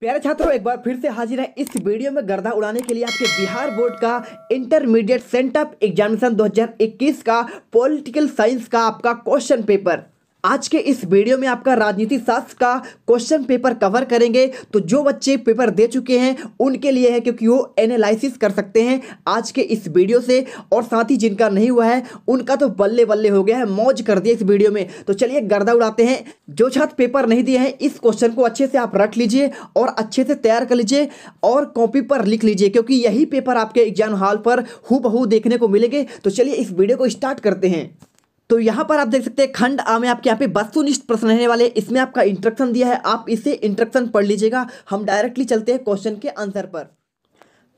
प्यारे छात्रों एक बार फिर से हाजिर है इस वीडियो में गर्दा उड़ाने के लिए आपके बिहार बोर्ड का इंटरमीडिएट सेंटअप एग्जामिनेशन 2021 का पॉलिटिकल साइंस का आपका क्वेश्चन पेपर आज के इस वीडियो में आपका राजनीति शास्त्र का क्वेश्चन पेपर कवर करेंगे तो जो बच्चे पेपर दे चुके हैं उनके लिए है क्योंकि वो एनालिसिस कर सकते हैं आज के इस वीडियो से और साथ ही जिनका नहीं हुआ है उनका तो बल्ले बल्ले हो गया है मौज कर दिया इस वीडियो में तो चलिए गर्दा उड़ाते हैं जो छात्र पेपर नहीं दिए हैं इस क्वेश्चन को अच्छे से आप रख लीजिए और अच्छे से तैयार कर लीजिए और कॉपी पर लिख लीजिए क्योंकि यही पेपर आपके एग्जाम हॉल पर हु देखने को मिलेंगे तो चलिए इस वीडियो को स्टार्ट करते हैं तो यहाँ पर आप देख सकते हैं खंड आ में आपके यहाँ पे वस्तुनिष्ठ प्रश्न रहने वाले इसमें आपका इंट्रक्शन दिया है आप इसे इंट्रक्शन पढ़ लीजिएगा हम डायरेक्टली चलते हैं क्वेश्चन के आंसर पर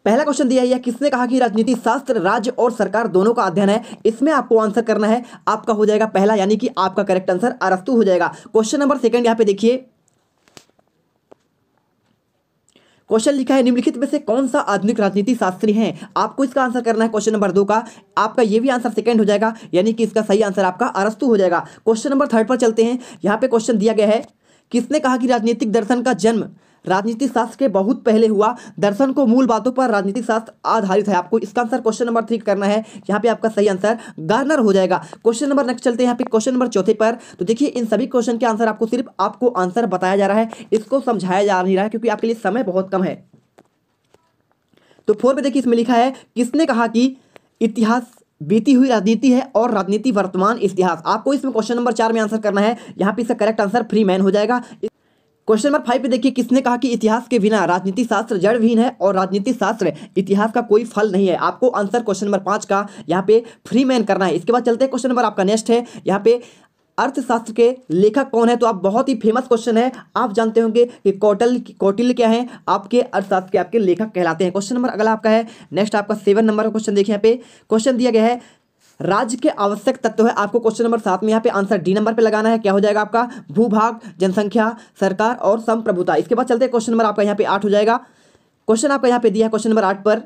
पहला क्वेश्चन दिया है किसने कहा कि राजनीति शास्त्र राज्य और सरकार दोनों का अध्ययन है इसमें आपको आंसर करना है आपका हो जाएगा पहला यानी कि आपका करेक्ट आंसर अरस्तु हो जाएगा क्वेश्चन नंबर सेकंड यहाँ पे देखिए क्वेश्चन लिखा है निम्नलिखित में से कौन सा आधुनिक राजनीति शास्त्री है आपको इसका आंसर करना है क्वेश्चन नंबर दो का आपका यह भी आंसर सेकंड हो जाएगा यानी कि इसका सही आंसर आपका अरस्तु हो जाएगा क्वेश्चन नंबर थर्ड पर चलते हैं यहाँ पे क्वेश्चन दिया गया है किसने कहा कि राजनीतिक दर्शन का जन्म राजनीतिक शास्त्र के बहुत पहले हुआ दर्शन को मूल बातों पर राजनीतिक शास्त्र आधारित है आपको इसका आंसर क्वेश्चन नंबर थ्री करना है यहाँ पे आपका सही आंसर गार्नर हो जाएगा क्वेश्चन नंबर नेक्स्ट चलते हैं यहाँ पे क्वेश्चन नंबर चौथे पर तो देखिए इन सभी क्वेश्चन के आंसर आपको सिर्फ आपको आंसर बताया जा रहा है इसको समझाया जा नहीं रहा है क्योंकि आपके लिए समय बहुत कम है तो फोर पे देखिए इसमें लिखा है किसने कहा कि इतिहास बीती हुई राजनीति है और राजनीति वर्तमान इतिहास आपको इसमें क्वेश्चन नंबर चार में आंसर करना है यहाँ पे इसका करेक्ट आंसर फ्री मैन हो जाएगा क्वेश्चन नंबर फाइव पे देखिए किसने कहा कि इतिहास के बिना राजनीति शास्त्र जड़विहीन है और राजनीति शास्त्र इतिहास का कोई फल नहीं है आपको आंसर क्वेश्चन नंबर पांच का यहाँ पे फ्री मैन करना है इसके बाद चलते हैं क्वेश्चन नंबर आपका नेक्स्ट है यहाँ पे अर्थशास्त्र के लेखक कौन है तो आप बहुत ही फेमस क्वेश्चन है आप जानते होंगे कि कौटल कौटिल क्या है आपके अर्थशास्त्र के आपके लेखक कहलाते हैं क्वेश्चन नंबर अगला आपका है नेक्स्ट आपका सेवन नंबर का क्वेश्चन देखिए यहाँ पे क्वेश्चन दिया गया है राज्य के आवश्यक तत्व है आपको क्वेश्चन नंबर सात में यहाँ पे आंसर डी नंबर पे लगाना है क्या हो जाएगा आपका भूभाग जनसंख्या सरकार और संप्रभुता इसके बाद चलते हैं क्वेश्चन नंबर आपका यहाँ पे आठ हो जाएगा क्वेश्चन आपका यहाँ पे दिया है क्वेश्चन नंबर आठ पर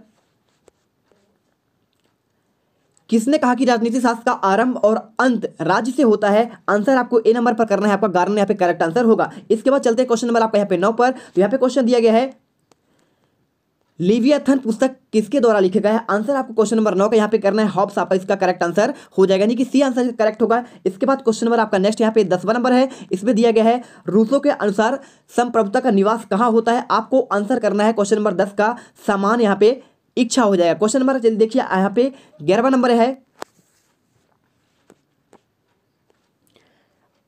किसने कहा कि राजनीति शास्त्र का आरंभ और अंत राज्य से होता है आंसर आपको ए नंबर पर करना है आपका गार्डन यहाँ पे करेक्ट आंसर होगा इसके बाद चलते हैं क्वेश्चन नंबर आपका यहाँ पे नौ पर तो यहाँ पे क्वेश्चन दिया गया है लिवियाथन पुस्तक किसके द्वारा लिखे गए है आंसर आपको क्वेश्चन नंबर नौ का यहाँ पे करना है हॉब्स आपका इसका करेक्ट आंसर हो जाएगा यानी कि सी आंसर करेक्ट होगा इसके बाद क्वेश्चन नंबर आपका नेक्स्ट यहाँ पे दसवा नंबर है इसमें दिया गया है रूसों के अनुसार संप्रभुता का निवास कहाँ होता है आपको आंसर करना है क्वेश्चन नंबर दस का सामान यहाँ पे इच्छा हो जाएगा क्वेश्चन नंबर देखिए यहाँ पे ग्यारहवा नंबर है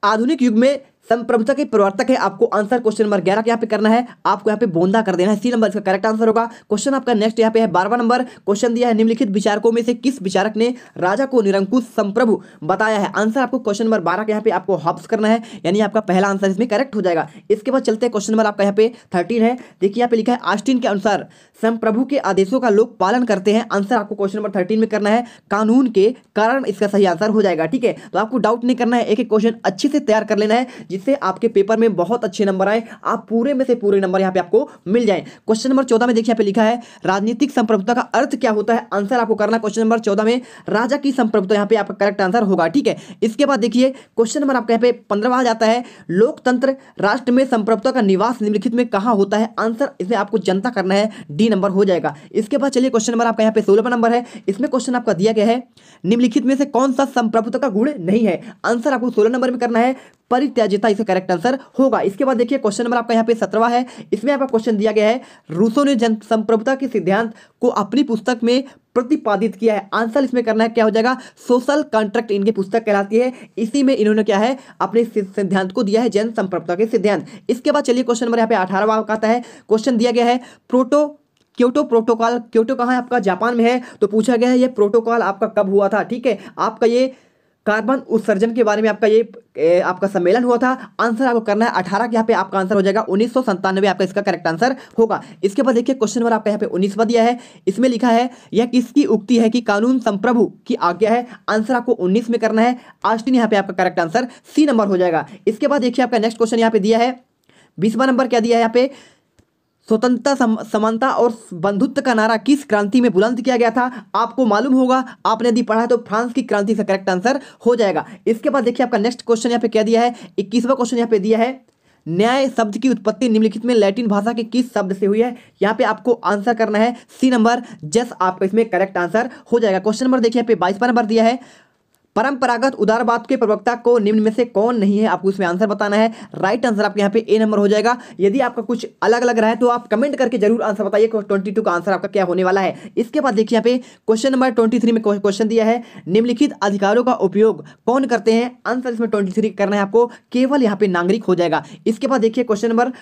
आधुनिक युग में संप्रभुता के प्रवर्तक है आपको आंसर क्वेश्चन नंबर ग्यारह यहाँ पे करना है आपको यहाँ पे बोंदा कर देना है सी नंबर इसका करेक्ट आंसर होगा क्वेश्चन आपका नेक्स्ट यहाँ पे है बारवा नंबर क्वेश्चन दिया है निम्नलिखित विचारकों में से किस विचारक ने राजा को निरंकुश संप्रभु बताया है आंसर आपको क्वेश्चन नंबर बारह के यहाँ पे आपको हॉप्स करना है यानी आपका पहला आंसर इसमें करेक्ट हो जाएगा इसके बाद चलते हैं क्वेश्चन नंबर आपका यहाँ पे थर्टीन है देखिए यहाँ पे लिखा है आस्टिन के अनुसार संप्रभु के आदेशों का लोग पालन करते हैं आंसर आपको क्वेश्चन नंबर थर्टीन में करना है कानून के कारण इसका सही आंसर हो जाएगा ठीक है तो आपको डाउट नहीं करना है एक एक क्वेश्चन अच्छे से तैयार कर लेना है जिससे आपके पेपर में बहुत अच्छे नंबर आए आप पूरे में से पूरे नंबर यहाँ पे आपको मिल जाए क्वेश्चन नंबर चौदह में देखिए यहाँ पे लिखा है राजनीतिक संप्रभुता का अर्थ क्या होता है आंसर आपको करना क्वेश्चन नंबर चौदह में राजा की संप्रभुता यहाँ पे आपका करेक्ट आंसर होगा ठीक है इसके बाद देखिए क्वेश्चन नंबर आपका यहाँ पे पंद्रह आ जाता है लोकतंत्र राष्ट्र में संप्रभुता का निवास निम्नलिखित में कहा होता है आंसर इसमें आपको जनता करना है डी नंबर हो जाएगा इसके बाद चलिए क्वेश्चन नंबर आपका यहाँ पे सोलह नंबर है इसमें क्वेश्चन आपका दिया गया है निम्नलिखित में से कौन सा संप्रभुता का गुण नहीं है आंसर आपको सोलह नंबर में करना है परित्याजिता इसका करेक्ट आंसर होगा इसके बाद देखिए क्वेश्चन नंबर आपका यहाँ पे सत्रवा है इसमें आपका क्वेश्चन दिया गया है रूसो ने जन संप्रभुता के सिद्धांत को अपनी पुस्तक में प्रतिपादित किया है आंसर इसमें करना है क्या हो जाएगा सोशल कॉन्ट्रैक्ट इनकी पुस्तक कहलाती है इसी में इन्होंने क्या है अपने सिद्धांत को दिया है जन संप्रभुता के सिद्धांत इसके बाद चलिए क्वेश्चन नंबर यहाँ पे अठारहवा का आता है क्वेश्चन दिया गया है प्रोटो क्योटो प्रोटोकॉल क्योटो कहाँ है आपका जापान में है तो पूछा गया है ये प्रोटोकॉल आपका कब हुआ था ठीक है आपका ये कार्बन उत्सर्जन के बारे में आपका ये ए, आपका सम्मेलन हुआ था आंसर आपको करना है अठारह यहाँ पे आपका आंसर हो जाएगा उन्नीस सौ संतानवे आपका इसका करेक्ट आंसर होगा इसके बाद देखिए क्वेश्चन नंबर आपका यहाँ पे उन्नीसवा दिया है इसमें लिखा है यह किसकी उक्ति है कि कानून संप्रभु की आज्ञा है आंसर आपको उन्नीस में करना है आस्टिन यहाँ पे आपका करेक्ट आंसर सी नंबर हो जाएगा इसके बाद देखिए आपका नेक्स्ट क्वेश्चन यहाँ पे दिया है बीसवा नंबर क्या दिया है यहाँ पे स्वतंत्रता समानता और बंधुत्व का नारा किस क्रांति में बुलंद किया गया था आपको मालूम होगा आपने यदि पढ़ा है तो फ्रांस की क्रांति से करेक्ट आंसर हो जाएगा इसके बाद देखिए आपका नेक्स्ट क्वेश्चन यहाँ पे क्या दिया है इक्कीसवा क्वेश्चन यहाँ पे दिया है न्याय शब्द की उत्पत्ति निम्नलिखित में लैटिन भाषा के किस शब्द से हुई है यहाँ पे आपको आंसर करना है सी नंबर जस आपका इसमें करेक्ट आंसर हो जाएगा क्वेश्चन नंबर देखिए यहाँ पे बाईसवा नंबर दिया है परंपरागत उदारवाद के प्रवक्ता को निम्न में से कौन नहीं है आपको इसमें आंसर बताना है राइट आंसर आपके यहाँ पे ए नंबर हो जाएगा यदि आपका कुछ अलग अलग रहा है तो आप कमेंट करके जरूर आंसर बताइए ट्वेंटी टू का आंसर आपका क्या होने वाला है इसके बाद देखिए यहाँ पे क्वेश्चन नंबर ट्वेंटी थ्री में क्वेश्चन दिया है निम्नलिखित अधिकारों का उपयोग कौन करते हैं आंसर इसमें ट्वेंटी थ्री करना है आपको केवल यहाँ पे नागरिक हो जाएगा इसके बाद देखिए क्वेश्चन नंबर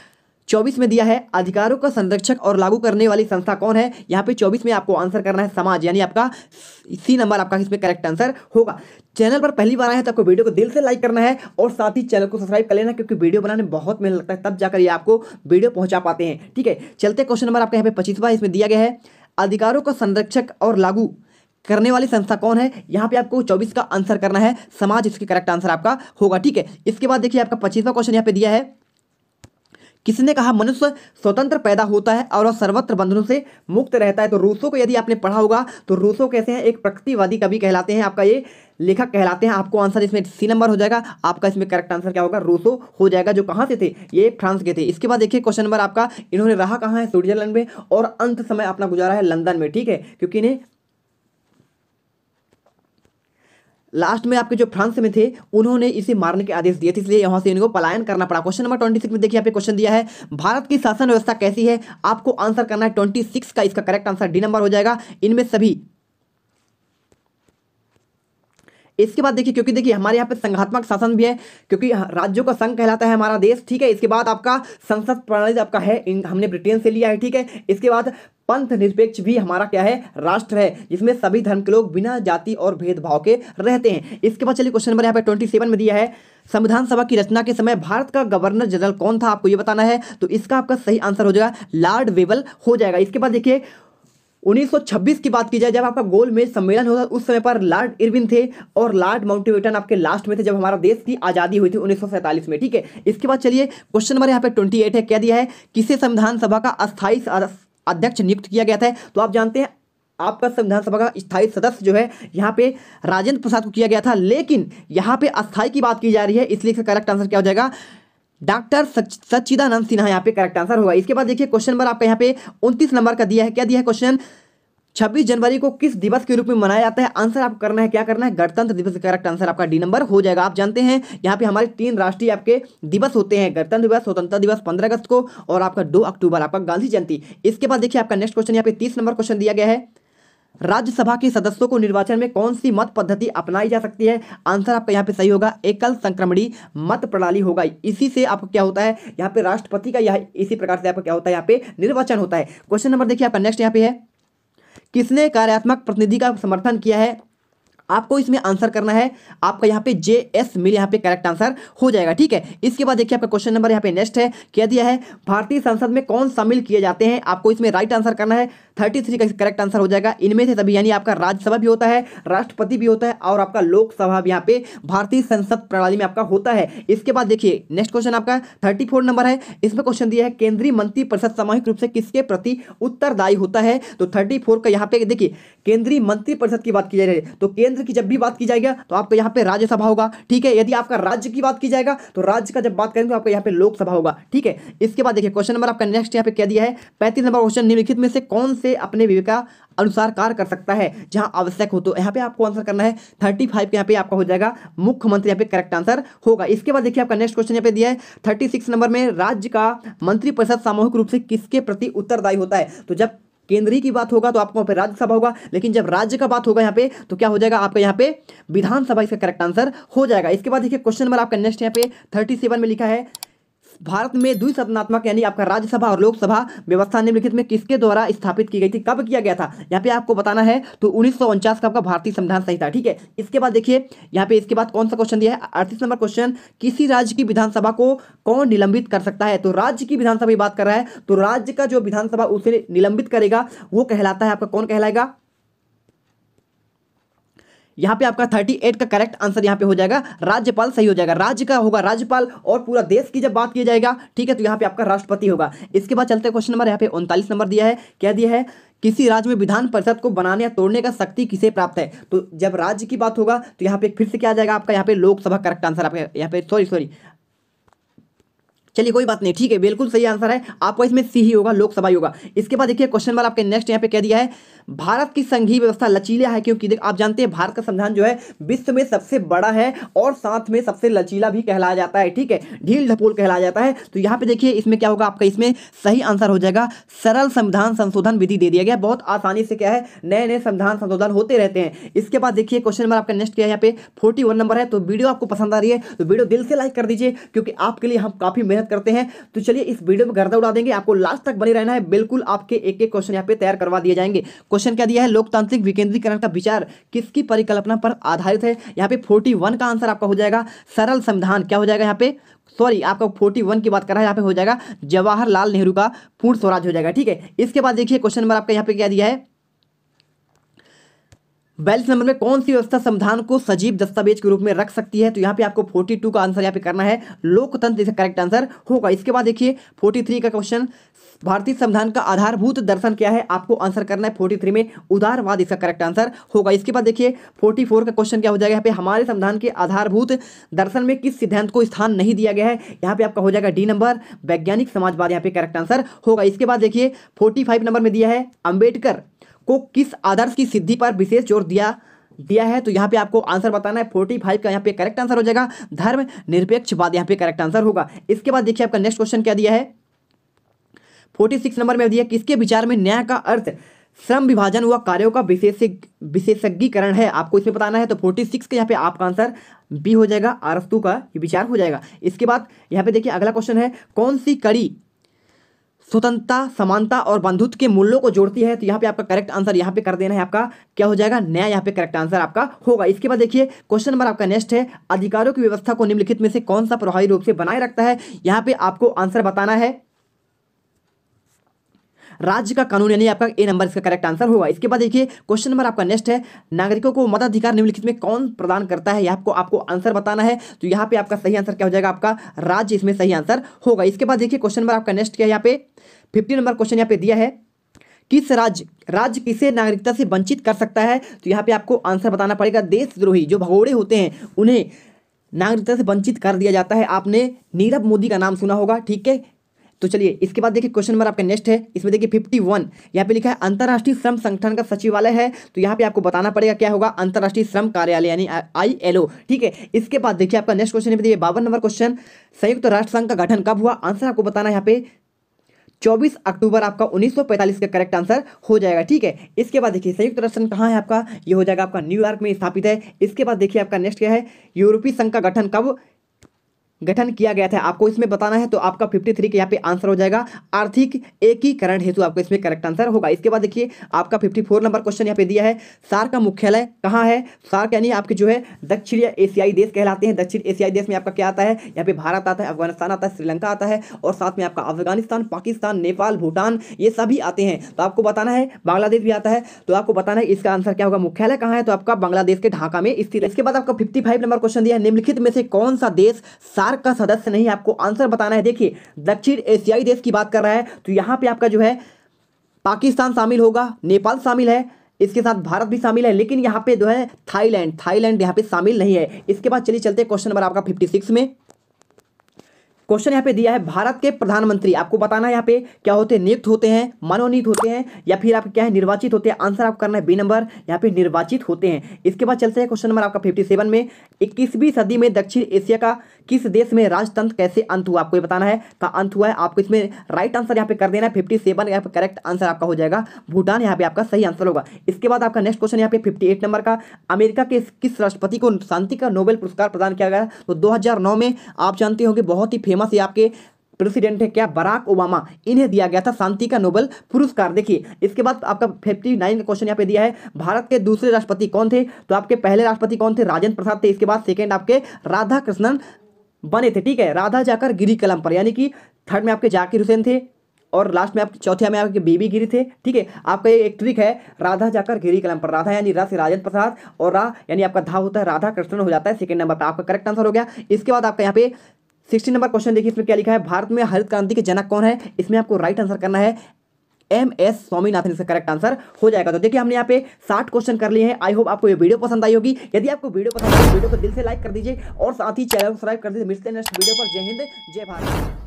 चौबीस में दिया है अधिकारों का संरक्षक और लागू करने वाली संस्था कौन है यहाँ पे चौबीस में आपको आंसर करना है समाज यानी आपका सी नंबर आपका इसमें करेक्ट आंसर होगा चैनल पर पहली बार आए हैं तो आपको वीडियो को दिल से लाइक करना है और साथ ही चैनल को सब्सक्राइब कर लेना क्योंकि वीडियो बनाने में बहुत मेहनत लगता है तब जाकर ये आपको वीडियो पहुंचा पाते हैं ठीक है चलते क्वेश्चन नंबर आपका यहाँ पे पच्चीसवा इसमें दिया गया है अधिकारों का संरक्षक और लागू करने वाली संस्था कौन है यहाँ पे आपको 24 का आंसर करना है समाज इसके करेक्ट आंसर आपका होगा ठीक है इसके बाद देखिए आपका पच्चीसवा क्वेश्चन यहाँ पे दिया है किसने कहा मनुष्य स्वतंत्र पैदा होता है और वह सर्वत्र बंधनों से मुक्त रहता है तो रूसो को यदि आपने पढ़ा होगा तो रूसो कैसे हैं एक प्रकृतिवादी कवि कहलाते हैं आपका ये लेखक कहलाते हैं आपको आंसर इसमें सी नंबर हो जाएगा आपका इसमें करेक्ट आंसर क्या होगा रूसो हो जाएगा जो कहाँ से थे ये फ्रांस के थे इसके बाद देखिए क्वेश्चन नंबर आपका इन्होंने रहा कहाँ है स्विट्जरलैंड में और अंत समय अपना गुजारा है लंदन में ठीक है क्योंकि इन्हें लास्ट में आपके जो फ्रांस में थे उन्होंने इसे मारने के आदेश दिए थे इसलिए यहाँ से इनको पलायन करना पड़ा क्वेश्चन नंबर ट्वेंटी सिक्स में देखिए आप क्वेश्चन दिया है भारत की शासन व्यवस्था कैसी है आपको आंसर करना है ट्वेंटी सिक्स का इसका करेक्ट आंसर डी नंबर हो जाएगा इनमें सभी इसके बाद देखिए क्योंकि देखिए हमारे यहाँ पे संघात्मक शासन भी है क्योंकि राज्यों का संघ कहलाता है हमारा देश ठीक है इसके बाद आपका संसद प्रणाली आपका है हमने ब्रिटेन से लिया है ठीक है इसके बाद पंथ निरपेक्ष भी हमारा क्या है राष्ट्र है जिसमें सभी धर्म के लोग बिना जाति और भेदभाव के रहते हैं इसके बाद चलिए क्वेश्चन नंबर यहाँ पे ट्वेंटी सेवन में दिया है संविधान सभा की रचना के समय भारत का गवर्नर जनरल कौन था आपको ये बताना है तो इसका आपका सही आंसर हो जाएगा लॉर्ड वेबल हो जाएगा इसके बाद देखिए 1926 की बात की जाए जब आपका गोल मेज सम्मेलन होता उस समय पर लॉर्ड इरविन थे और लॉर्ड माउंटेबेटन आपके लास्ट में थे जब हमारा देश की आज़ादी हुई थी उन्नीस में ठीक है इसके बाद चलिए क्वेश्चन नंबर यहाँ पे ट्वेंटी है क्या दिया है किसे संविधान सभा का अस्थायी अध्यक्ष नियुक्त किया गया था तो आप जानते हैं आपका संविधान सभा का स्थायी सदस्य जो है यहाँ पे राजेंद्र प्रसाद को किया गया था लेकिन यहाँ पे अस्थायी की बात की जा रही है इसलिए इसका करेक्ट आंसर क्या हो जाएगा डॉक्टर सच्चिदानंद सिन्हा यहाँ पे करेक्ट आंसर होगा इसके बाद देखिए क्वेश्चन नंबर आपका यहाँ पे उनतीस नंबर का दिया है क्या दिया है क्वेश्चन 26 जनवरी को किस दिवस के रूप में मनाया जाता है आंसर आपको करना है क्या करना है गणतंत्र दिवस करेक्ट आंसर आपका डी नंबर हो जाएगा आप जानते हैं यहाँ पे हमारे तीन राष्ट्रीय आपके दिवस होते हैं गणतंत्र दिवस स्वतंत्रता दिवस 15 अगस्त को और आपका 2 अक्टूबर आपका गांधी जयंती इसके बाद देखिए आपका नेक्स्ट क्वेश्चन यहाँ पे तीस नंबर क्वेश्चन दिया गया है राज्यसभा के सदस्यों को निर्वाचन में कौन सी मत पद्धति अपनाई जा सकती है आंसर आपका यहाँ पे सही होगा एकल संक्रमणी मत प्रणाली होगा इसी से आपको क्या होता है यहाँ पे राष्ट्रपति का यह इसी प्रकार से आपका क्या होता है यहाँ पे निर्वाचन होता है क्वेश्चन नंबर देखिए आपका नेक्स्ट यहाँ पे है किसने कार्यात्मक प्रतिनिधि का समर्थन किया है आपको इसमें आंसर करना है आपका यहाँ पे जे एस मिल यहाँ पे करेक्ट आंसर हो जाएगा ठीक है इसके बाद देखिए आपका क्वेश्चन नंबर यहाँ पे नेक्स्ट है क्या दिया है भारतीय संसद में कौन शामिल किए जाते हैं आपको इसमें राइट आंसर करना है थर्टी थ्री का करेक्ट आंसर हो जाएगा इनमें से सभी यानी आपका राज्यसभा भी होता है राष्ट्रपति भी होता है और आपका लोकसभा भी यहाँ पे भारतीय संसद प्रणाली में आपका होता है इसके बाद देखिए नेक्स्ट क्वेश्चन आपका थर्टी फोर नंबर है इसमें क्वेश्चन दिया है केंद्रीय मंत्रिपरिषद सामूहिक रूप से किसके प्रति उत्तरदायी होता है तो थर्टी फोर का यहाँ पे देखिए केंद्रीय मंत्रिपरिषद की बात की जा रही है तो केंद्र केंद्र की जब भी बात की जाएगी तो आपका यहाँ पे राज्यसभा होगा ठीक है यदि आपका राज्य की बात की जाएगा तो राज्य का जब बात करेंगे तो आपका यहाँ पे लोकसभा होगा ठीक है इसके बाद देखिए क्वेश्चन नंबर आपका नेक्स्ट यहाँ पे क्या दिया है पैंतीस नंबर क्वेश्चन निम्नलिखित में से कौन से अपने विवेका अनुसार कार्य कर सकता है जहां आवश्यक हो तो यहाँ पे आपको आंसर करना है थर्टी फाइव यहाँ पे आपका हो जाएगा मुख्यमंत्री यहाँ पे करेक्ट आंसर होगा इसके बाद देखिए आपका नेक्स्ट क्वेश्चन यहाँ पे दिया है थर्टी सिक्स नंबर में राज्य का मंत्रिपरिषद सामूहिक रूप से किसके प्रति उत्तरदायी होता है तो जब केंद्रीय की बात होगा तो आपको वहां पर राज्यसभा होगा लेकिन जब राज्य का बात होगा यहाँ पे तो क्या हो जाएगा आपका यहाँ पे विधानसभा इसका करेक्ट आंसर हो जाएगा इसके बाद देखिए क्वेश्चन नंबर आपका नेक्स्ट यहाँ पे थर्टी में लिखा है भारत में द्विसदनात्मक यानी आपका राज्यसभा और लोकसभा व्यवस्था निम्नलिखित में किसके द्वारा स्थापित की गई थी कब किया गया था यहाँ पे आपको बताना है तो उन्नीस का आपका भारतीय संविधान संहिता ठीक है इसके बाद देखिए यहाँ पे इसके बाद कौन सा क्वेश्चन दिया है अड़तीस नंबर क्वेश्चन किसी राज्य की विधानसभा को कौन निलंबित कर सकता है तो राज्य की विधानसभा की बात कर रहा है तो राज्य का जो विधानसभा उसे निलंबित करेगा वो कहलाता है आपका कौन कहलाएगा यहाँ पे आपका 38 का करेक्ट आंसर यहाँ पे हो जाएगा राज्यपाल सही हो जाएगा राज्य का होगा राज्यपाल और पूरा देश की जब बात की जाएगा ठीक है तो यहाँ पे आपका राष्ट्रपति होगा इसके बाद चलते क्वेश्चन नंबर यहाँ पे उनतालीस नंबर दिया है क्या दिया है किसी राज्य में विधान परिषद को बनाने या तोड़ने का शक्ति किसे प्राप्त है तो जब राज्य की बात होगा तो यहाँ पे फिर से क्या आ जाएगा आपका यहाँ पे लोकसभा करेक्ट आंसर आपका यहाँ पे सॉरी सॉरी चलिए कोई बात नहीं ठीक है बिल्कुल सही आंसर है आपको इसमें सी ही होगा लोकसभा ही होगा इसके बाद देखिए क्वेश्चन नंबर आपके नेक्स्ट यहाँ पे कह दिया है भारत की संघीय व्यवस्था लचीला है क्योंकि देख आप जानते हैं भारत का संविधान जो है विश्व में सबसे बड़ा है और साथ में सबसे लचीला भी कहलाया जाता है ठीक है ढील ढपोल कहलाया जाता है तो यहाँ पे देखिए इसमें क्या होगा आपका इसमें सही आंसर हो जाएगा सरल संविधान संशोधन विधि दे दिया गया बहुत आसानी से क्या है नए नए संविधान संशोधन होते रहते हैं इसके बाद देखिए क्वेश्चन नंबर आपका नेक्स्ट क्या है यहाँ पे फोर्टी नंबर है तो वीडियो आपको पसंद आ रही है तो वीडियो दिल से लाइक कर दीजिए क्योंकि आपके लिए हम काफ़ी मेहनत मेहनत करते हैं तो चलिए इस वीडियो में गर्दा उड़ा देंगे आपको लास्ट तक बने रहना है बिल्कुल आपके एक एक क्वेश्चन यहाँ पे तैयार करवा दिए जाएंगे क्वेश्चन क्या दिया है लोकतांत्रिक विकेंद्रीकरण का विचार किसकी परिकल्पना पर आधारित है यहाँ पे फोर्टी का आंसर आपका हो जाएगा सरल संविधान क्या हो जाएगा यहाँ पे सॉरी आपका फोर्टी वन की बात कर रहा है यहाँ पे हो जाएगा जवाहरलाल नेहरू का पूर्ण स्वराज हो जाएगा ठीक है इसके बाद देखिए क्वेश्चन नंबर आपका यहाँ पे क्या दिया है बयालीस नंबर में कौन सी व्यवस्था संविधान को सजीव दस्तावेज के रूप में रख सकती है तो यहाँ पे आपको 42 का आंसर यहाँ पे करना है लोकतंत्र इसका करेक्ट आंसर होगा इसके बाद देखिए 43 का क्वेश्चन भारतीय संविधान का आधारभूत दर्शन क्या है आपको आंसर करना है 43 में उदारवाद इसका करेक्ट आंसर होगा इसके बाद देखिए 44 का क्वेश्चन क्या हो जाएगा यहाँ पे हमारे संविधान के आधारभूत दर्शन में किस सिद्धांत को स्थान नहीं दिया गया है यहाँ पे आपका हो जाएगा डी नंबर वैज्ञानिक समाजवाद यहाँ पे करेक्ट आंसर होगा इसके बाद देखिए फोर्टी नंबर में दिया है अम्बेडकर को किस आदर्श की सिद्धि पर विशेष जोर दिया दिया है तो यहाँ पे आपको आंसर बताना है फोर्टी फाइव का यहाँ पे करेक्ट आंसर हो जाएगा धर्म निरपेक्षवाद यहाँ पे करेक्ट आंसर होगा इसके बाद देखिए आपका नेक्स्ट क्वेश्चन क्या दिया है फोर्टी सिक्स नंबर में दिया किसके विचार में न्याय का अर्थ श्रम विभाजन हुआ कार्यों का विशेष विशेषज्ञीकरण है आपको इसमें बताना है तो फोर्टी सिक्स का यहाँ पे आपका आंसर बी हो जाएगा आरस्तु का विचार हो जाएगा इसके बाद यहाँ पे देखिए अगला क्वेश्चन है कौन सी कड़ी स्वतंत्रता समानता और बंधुत्व के मूल्यों को जोड़ती है तो यहाँ पे आपका करेक्ट आंसर यहाँ पे कर देना है आपका क्या हो जाएगा नया यहाँ पे करेक्ट आंसर आपका होगा इसके बाद देखिए क्वेश्चन नंबर आपका नेक्स्ट है अधिकारों की व्यवस्था को निम्नलिखित में से कौन सा प्रभावी रूप से बनाए रखता है यहाँ पे आपको आंसर बताना है राज्य का कानून यानी आपका ए नंबर इसका करेक्ट आंसर होगा इसके बाद देखिए क्वेश्चन नंबर आपका नेक्स्ट है नागरिकों को मताधिकार निम्नलिखित में कौन प्रदान करता है आपको आपको आंसर बताना है तो यहाँ पे आपका सही आंसर क्या हो जाएगा आपका राज्य इसमें सही आंसर होगा इसके बाद देखिए क्वेश्चन नंबर आपका नेक्स्ट क्या यहाँ पे फिफ्टी नंबर क्वेश्चन यहाँ पे दिया है किस राज्य राज्य किसे नागरिकता से वंचित कर सकता है तो यहाँ पे आपको आंसर बताना पड़ेगा देशद्रोही जो भगोड़े होते हैं उन्हें नागरिकता से वंचित कर दिया जाता है आपने नीरव मोदी का नाम सुना होगा ठीक है तो चलिए इसके बाद देखिए क्वेश्चन नंबर आपका नेक्स्ट है इसमें देखिए फिफ्टी वन यहाँ पे लिखा है अंतर्राष्ट्रीय श्रम संगठन का सचिवालय है तो यहाँ पे आपको बताना पड़ेगा क्या होगा अंतर्राष्ट्रीय श्रम कार्यालय यानी आई ठीक है इसके बाद देखिए आपका नेक्स्ट क्वेश्चन है बावन नंबर क्वेश्चन संयुक्त राष्ट्र संघ का गठन कब हुआ आंसर आपको बताना यहाँ पे 24 अक्टूबर आपका 1945 का करेक्ट आंसर हो जाएगा ठीक है इसके बाद देखिए संयुक्त राष्ट्र कहाँ है आपका ये हो जाएगा आपका न्यूयॉर्क में स्थापित है इसके बाद देखिए आपका नेक्स्ट क्या है यूरोपीय संघ का गठन कब गठन किया गया था आपको इसमें बताना है तो आपका फिफ्टी थ्री का यहाँ पे आंसर हो जाएगा आर्थिक एकीकरण हेतु आपको इसमें करेक्ट आंसर होगा इसके बाद देखिए आपका फिफ्टी फोर नंबर क्वेश्चन यहाँ पे दिया है सार का मुख्यालय कहाँ है सार यानी आपके जो है दक्षिण एशियाई देश कहलाते हैं दक्षिण एशियाई देश में आपका क्या आता है यहाँ पे भारत आता है अफगानिस्तान आता है श्रीलंका आता है और साथ में आपका अफगानिस्तान पाकिस्तान नेपाल भूटान ये सभी आते हैं तो आपको बताना है बांग्लादेश भी आता है तो आपको बताना है इसका आंसर क्या होगा मुख्यालय कहाँ है तो आपका बांग्लादेश के ढाका में स्थित है इसके बाद आपका फिफ्टी नंबर क्वेश्चन दिया है निम्नलिखित में से कौन सा देश सार सार्क का सदस्य नहीं आपको आंसर बताना है देखिए दक्षिण एशियाई देश की बात कर रहा है तो यहाँ पे आपका जो है पाकिस्तान शामिल होगा नेपाल शामिल है इसके साथ भारत भी शामिल है लेकिन यहाँ पे जो है थाईलैंड थाईलैंड यहाँ पे शामिल नहीं है इसके बाद चलिए चलते क्वेश्चन नंबर आपका फिफ्टी में क्वेश्चन यहाँ पे दिया है भारत के प्रधानमंत्री आपको बताना है यहाँ पे क्या होते हैं नियुक्त होते हैं मनोनीत होते हैं या फिर आप क्या है निर्वाचित होते हैं आंसर आप करना है बी नंबर यहाँ पे निर्वाचित होते हैं इसके बाद चलते हैं क्वेश्चन नंबर आपका फिफ्टी में इक्कीसवीं सदी में दक्षिण एशिया का किस देश में राजतंत्र कैसे अंत हुआ आपको ये बताना है का अंत हुआ है आपको इसमें राइट आंसर यहाँ पे कर देना है फिफ्टी सेवन यहाँ पर करेक्ट आंसर आपका हो जाएगा भूटान यहाँ पे आपका सही आंसर होगा इसके बाद आपका नेक्स्ट क्वेश्चन यहाँ पे फिफ्टी एट नंबर का अमेरिका के किस राष्ट्रपति को शांति का नोबेल पुरस्कार प्रदान किया गया तो दो में आप जानते होंगे बहुत ही फेमस ये आपके प्रेसिडेंट है क्या बराक ओबामा इन्हें दिया गया था शांति का नोबेल पुरस्कार देखिए इसके बाद आपका फिफ्टी नाइन क्वेश्चन यहाँ पे दिया है भारत के दूसरे राष्ट्रपति कौन थे तो आपके पहले राष्ट्रपति कौन थे राजेंद्र प्रसाद थे इसके बाद सेकेंड आपके राधा कृष्णन बने थे ठीक है राधा जाकर गिरी कलम पर यानी कि थर्ड में आपके जाकिर हुसैन थे और लास्ट में आपके चौथे में आपके बीबी गिरी थे ठीक है आपका ये एक ट्रिक है राधा जाकर गिरी कलम पर राधा यानी रस राजन प्रसाद और रा यानी आपका धा होता है राधा कृष्णन हो जाता है सेकंड नंबर पर आपका करेक्ट आंसर हो गया इसके बाद आपका यहाँ पे सिक्सटी नंबर क्वेश्चन देखिए इसमें क्या लिखा है भारत में हरित क्रांति के जनक कौन है इसमें आपको राइट आंसर करना है एम एस स्वामीनाथन इसका करेक्ट आंसर हो जाएगा तो देखिए हमने यहाँ पे साठ क्वेश्चन कर लिए हैं आई होप आपको ये वीडियो पसंद आई होगी यदि आपको वीडियो पसंद तो वीडियो को दिल से लाइक कर दीजिए और साथ ही चैनल सब्सक्राइब कर दीजिए मिलते हैं नेक्स्ट वीडियो पर जय हिंद जय भारत